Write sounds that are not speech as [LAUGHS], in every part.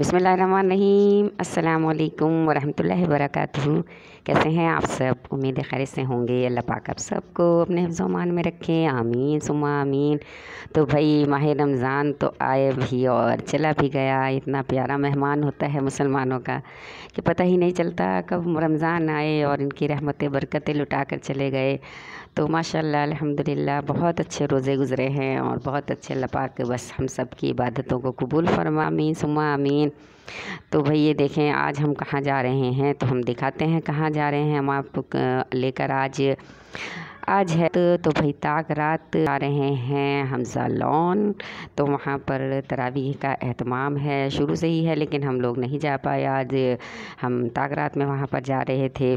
बसमीम अल्लाम वरहमल वरक कैसे हैं आप सब उम्मीद खैर से होंगे अल्लाह पाक आप सबको अपने हफ्जोमान में रखें आमीन सुमा आमीन तो भाई माह रमज़ान तो आए भी और चला भी गया इतना प्यारा मेहमान होता है मुसलमानों का कि पता ही नहीं चलता कब रमज़ान आए और इनकी रहमतें बरकतें लुटा कर चले गए तो माशाल्लाह अल्हम्दुलिल्लाह बहुत अच्छे रोज़े गुज़रे हैं और बहुत अच्छे लपा के बस हम सब की इबादतों को कबूल फरमा अमीन सुमा अमीन तो भाई ये देखें आज हम कहाँ जा रहे हैं तो हम दिखाते हैं कहाँ जा रहे हैं हम आपको लेकर आज आज है तो, तो भाई ताक रात आ रहे हैं हमजा लॉन तो वहाँ पर तरावीह का अहतमाम है शुरू से ही है लेकिन हम लोग नहीं जा पाए आज हम ताक रात में वहाँ पर जा रहे थे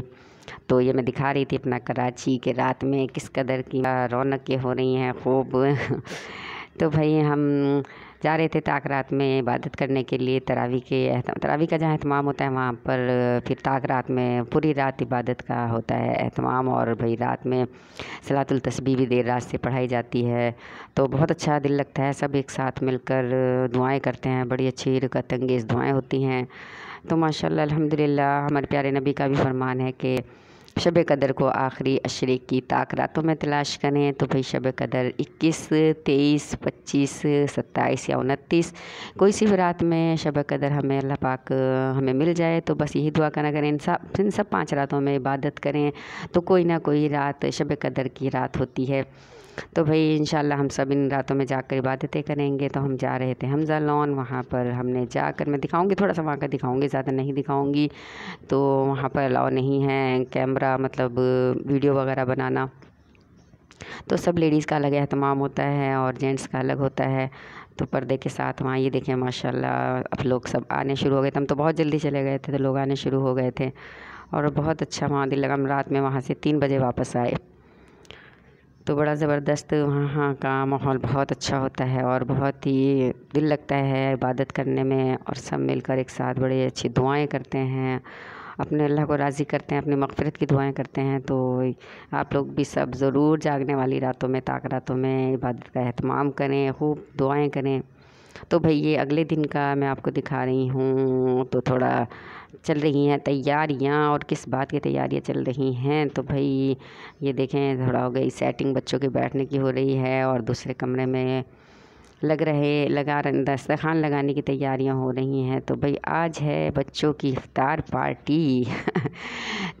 तो ये मैं दिखा रही थी अपना कराची के रात में किस कदर की रौनकें हो रही हैं खूब [LAUGHS] तो भाई हम जा रहे थे ताक रात में इबादत करने के लिए तरावी के तरावी का जहाँ अहतमाम होता है वहाँ पर फिर ताक रात में पूरी रात इबादत का होता है अहतमाम और भाई रात में सलातुल तस्बी भी देर रात से पढ़ाई जाती है तो बहुत अच्छा दिल लगता है सब एक साथ मिलकर दुआएं करते हैं बड़ी अच्छी रुकत अंगेज़ दुआएँ होती हैं तो माशा अलहमदिल्ला हमारे प्यारे नबी का भी फरमान है कि शब कदर को आखिरी अशरे की ताक रातों में तलाश करें तो भाई शब कदर 21, 23, 25, 27 या 29 कोई सी भी रात में शब कदर हमें अल्लाह पाक हमें मिल जाए तो बस यही दुआ करना करें इन सब इन सब पाँच रातों में इबादत करें तो कोई ना कोई रात शब कदर की रात होती है तो भाई इन हम सब इन रातों में जाकर इबादतें करेंगे तो हम जा रहे थे हमजा लॉन वहाँ पर हमने जाकर मैं दिखाऊंगी थोड़ा सा वहाँ का दिखाऊंगी ज़्यादा नहीं दिखाऊंगी तो वहाँ पर अलाउ नहीं है कैमरा मतलब वीडियो वगैरह बनाना तो सब लेडीज़ का अलग अहतमाम होता है और जेंट्स का अलग होता है तो पर्दे के साथ वहाँ ये देखें माशाल्लाह अब लोग सब आने शुरू हो गए थे हम तो बहुत जल्दी चले गए थे तो लोग आने शुरू हो गए थे और बहुत अच्छा वहाँ दिल लगा हम रात में वहाँ से तीन बजे वापस आए तो बड़ा ज़बरदस्त वहाँ हाँ, का माहौल बहुत अच्छा होता है और बहुत ही दिल लगता है इबादत करने में और सब मिलकर एक साथ बड़ी अच्छी दुआएँ करते हैं अपने अल्लाह को राज़ी करते हैं अपनी मकफ़रत की दुआएँ करते हैं तो आप लोग भी सब ज़रूर जागने वाली रातों में ताक रातों में इबादत का अहतमाम करें खूब दुआएँ करें तो भाई ये अगले दिन का मैं आपको दिखा रही हूँ तो थोड़ा चल रही हैं तैयारियाँ और किस बात की तैयारियाँ चल रही हैं तो भाई ये देखें थोड़ा हो गई सेटिंग बच्चों के बैठने की हो रही है और दूसरे कमरे में लग रहे लगा दस्तरखान लगाने की तैयारियां हो रही हैं तो भाई आज है बच्चों की इफ्तार पार्टी [LAUGHS]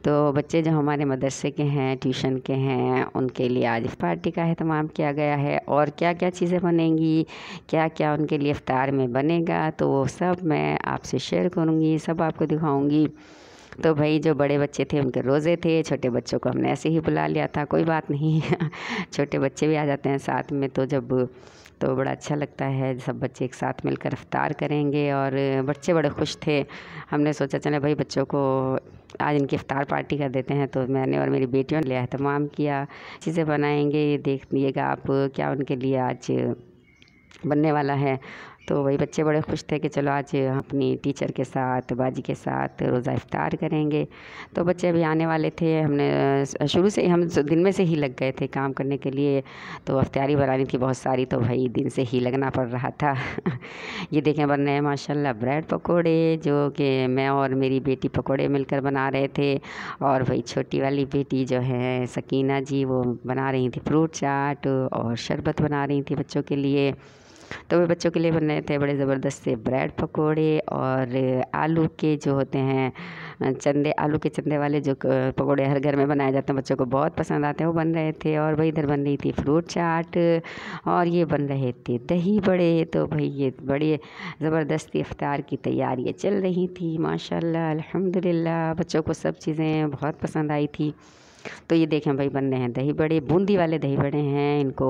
तो बच्चे जो हमारे मदरसे के हैं ट्यूशन के हैं उनके लिए आज पार्टी का अहतमाम किया गया है और क्या क्या चीज़ें बनेंगी क्या क्या उनके लिए अफ्तार में बनेगा तो वो सब मैं आपसे शेयर करूँगी सब आपको दिखाऊँगी तो भाई जो बड़े बच्चे थे उनके रोज़े थे छोटे बच्चों को हमने ऐसे ही बुला लिया था कोई बात नहीं [LAUGHS] छोटे बच्चे भी आ जाते हैं साथ में तो जब तो बड़ा अच्छा लगता है सब बच्चे एक साथ मिलकर रफ्तार करेंगे और बच्चे बड़े खुश थे हमने सोचा चले भाई बच्चों को आज इनकी इफ़्तार पार्टी कर देते हैं तो मैंने और मेरी बेटियों ने लिया अहतमाम किया चीज़ें बनाएंगे ये देख लीजिएगा आप क्या उनके लिए आज बनने वाला है तो वही बच्चे बड़े खुश थे कि चलो आज अपनी टीचर के साथ बाजी के साथ रोज़ा इफ्तार करेंगे तो बच्चे अभी आने वाले थे हमने शुरू से हम दिन में से ही लग गए थे काम करने के लिए तो अफ्तारी बनानी थी बहुत सारी तो भाई दिन से ही लगना पड़ रहा था [LAUGHS] ये देखें बन रहे हैं माशाल्लाह ब्रेड पकोड़े जो कि मैं और मेरी बेटी पकोड़े मिलकर बना रहे थे और भाई छोटी वाली बेटी जो है सकीना जी वो बना रही थी फ्रूट चाट और शरबत बना रही थी बच्चों के लिए तो वे बच्चों के लिए बन रहे थे बड़े ज़बरदस्त से ब्रेड पकौड़े और आलू के जो होते हैं चंदे आलू के चंदे वाले जो पकौड़े हर घर में बनाए जाते हैं बच्चों को बहुत पसंद आते हैं वो बन रहे थे और वही इधर बन रही थी फ्रूट चाट और ये बन रहे थे दही बड़े तो भाई ये बड़े ज़बरदस्ती इफ़ार की तैयारियाँ चल रही थी माशाल्लाह अल्हम्दुलिल्लाह बच्चों को सब चीज़ें बहुत पसंद आई थी तो ये देखें भाई बन रहे हैं दही बड़े बूंदी वाले दही बड़े हैं इनको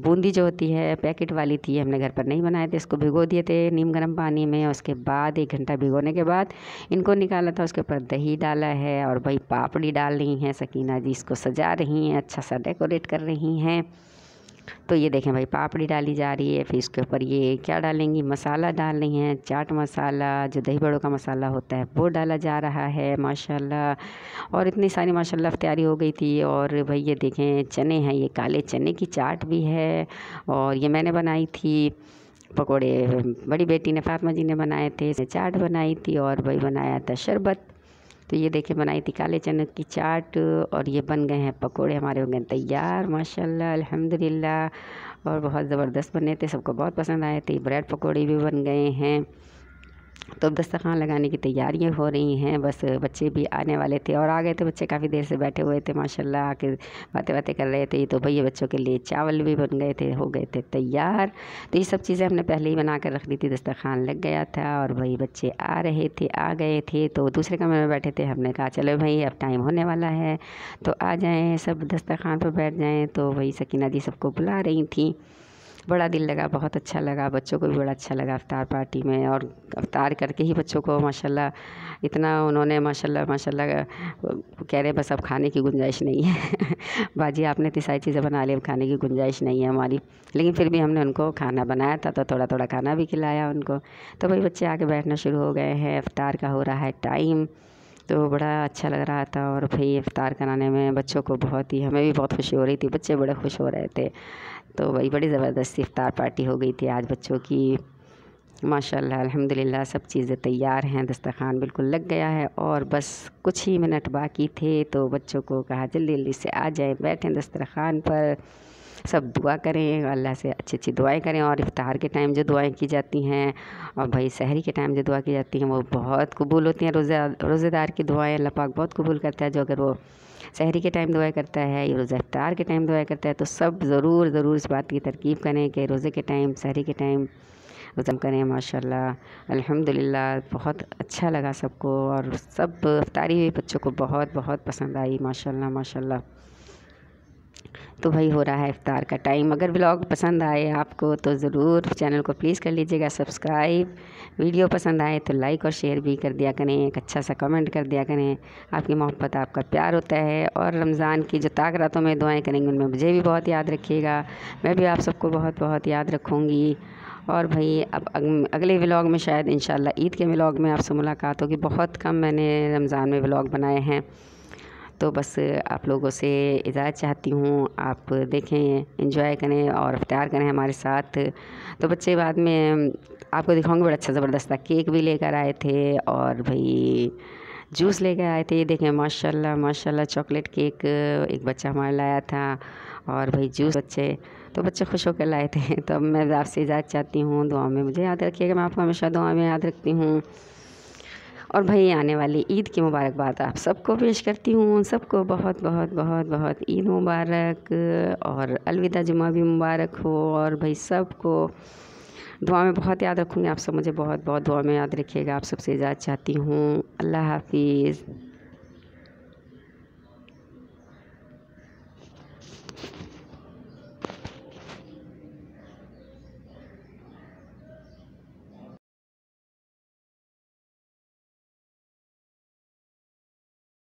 बूंदी जो होती है पैकेट वाली थी हमने घर पर नहीं बनाए थे इसको भिगो दिए थे नीम गर्म पानी में उसके बाद एक घंटा भिगोने के बाद इनको निकाला था उसके ऊपर दही डाला है और भाई पापड़ी डाल रही हैं सकीना जी इसको सजा रही हैं अच्छा सा डेकोरेट कर रही हैं तो ये देखें भाई पापड़ी डाली जा रही है फिर इसके ऊपर ये क्या डालेंगी मसाला डाल रही हैं चाट मसाला जो दही बड़ों का मसाला होता है वो डाला जा रहा है माशाल्लाह और इतनी सारी माशाल्लाह तैयारी हो गई थी और भाई ये देखें चने हैं ये काले चने की चाट भी है और ये मैंने बनाई थी पकौड़े बड़ी बेटी ने फातमा जी ने बनाए थे चाट बनाई थी और भाई बनाया था शरबत तो ये देखे बनाई थी काले चने की चाट और ये बन गए हैं पकोड़े हमारे हो गए तैयार माशाल्लाह अल्हम्दुलिल्लाह और बहुत ज़बरदस्त बने थे सबको बहुत पसंद आए थे ब्रेड पकौड़े भी बन गए हैं तो अब दस्तरखान लगाने की तैयारियाँ हो रही हैं बस बच्चे भी आने वाले थे और आ गए थे बच्चे काफ़ी देर से बैठे हुए थे माशाल्लाह आके बातें बातें कर रहे थे तो भैया बच्चों के लिए चावल भी बन गए थे हो गए थे तैयार तो ये सब चीज़ें हमने पहले ही बना कर रख दी थी दस्तरखान लग गया था और भाई बच्चे आ रहे थे आ गए थे तो दूसरे कमरे में बैठे थे हमने कहा चलो भाई अब टाइम होने वाला है तो आ जाएँ सब दस्तरखान पर बैठ जाएँ तो वही सकीना जी सबको बुला रही थी बड़ा दिल लगा बहुत अच्छा लगा बच्चों को भी बड़ा अच्छा लगा अवतार पार्टी में और अवतार करके ही बच्चों को माशाल्लाह इतना उन्होंने माशाल्लाह माशाल्लाह कह रहे बस अब खाने की गुंजाइश नहीं है [LAUGHS] बाजी आपने इतनी सारी चीज़ें बना ली अब खाने की गुंजाइश नहीं है हमारी लेकिन फिर भी हमने उनको खाना बनाया था तो थोड़ा थोड़ा खाना भी खिलाया उनको तो भाई बच्चे आके बैठना शुरू हो गए हैं अवतार का हो रहा है टाइम तो बड़ा अच्छा लग रहा था और भाई इफ़्तार कराने में बच्चों को बहुत ही हमें भी बहुत खुशी हो रही थी बच्चे बड़े खुश हो रहे थे तो भाई बड़ी ज़बरदस्त इफ़्तार पार्टी हो गई थी आज बच्चों की माशाल्लाह अल्हम्दुलिल्लाह सब चीज़ें तैयार हैं दस्तरखान बिल्कुल लग गया है और बस कुछ ही मिनट बाकी थे तो बच्चों को कहा जल्दी जल्दी से आ जाएँ बैठें दस्तरखान पर सब दुआ करें अल्लाह से अच्छी अच्छी दुआएँ करें और इफ्तार के टाइम जो दुआएँ की जाती हैं और भाई सहरी के टाइम जो दुआ की जाती हैं वो बहुत कबूल होती हैं रोज़ा रोज़ेदार की दुआएँ अल्लाह पाक बहुत कबूल करता है जो अगर वो सहरी के टाइम दुआ करता है या रोज़ा इफ्तार के टाइम दुआ करता है तो सब ज़रूर ज़रूर इस बात की तरकीब करें कि रोज़े के टाइम सहरी के टाइम ख़त्म करें माशाल्लाह अल्हम्दुलिल्लाह बहुत अच्छा लगा सबको और सब अफ्तारी हुई बच्चों को बहुत बहुत पसंद आई माशाल्लाह माशाल्लाह तो भाई हो रहा है इफ्तार का टाइम अगर ब्लॉग पसंद आए आपको तो ज़रूर चैनल को प्लीज़ कर लीजिएगा सब्सक्राइब वीडियो पसंद आए तो लाइक और शेयर भी कर दिया करें एक अच्छा सा कमेंट कर दिया करें आपकी मोहब्बत आपका प्यार होता है और रमज़ान की जो ताक रातों में दुआएँ करेंगे उनमें मुझे भी बहुत याद रखिएगा मैं भी आप सबको बहुत बहुत याद रखूँगी और भाई अब अगले व्लॉग में शायद इन ईद के व्लॉग में आपसे मुलाकात होगी बहुत कम मैंने रमज़ान में व्लॉग बनाए हैं तो बस आप लोगों से इजाज़त चाहती हूँ आप देखें इंजॉय करें और अफ्तार करें हमारे साथ तो बच्चे बाद में आपको दिखाऊँगी बड़ा अच्छा ज़बरदस्त केक भी लेकर आए थे और भाई जूस लेकर आए थे ये देखें माशाल्लाह माशाल्लाह चॉकलेट केक एक बच्चा हमारा लाया था और भाई जूस बच्चे तो बच्चे खुश होकर लाए थे [LAUGHS] तो अब मैं आपसे इजाज़त चाहती हूँ दुआ में मुझे याद रखिएगा मैं आपको हमेशा दुआ में याद रखती हूँ और भाई आने वाली ईद की मुबारकबाद आप सबको पेश करती हूँ सबको बहुत बहुत बहुत बहुत ईद मुबारक और अलविदा जुमा भी मुबारक हो और भाई सबको दुआ में बहुत याद रखूँगी आप सब मुझे बहुत बहुत दुआ में याद रखिएगा आप सबसे इजाज़ चाहती हूँ अल्लाह हाफिज़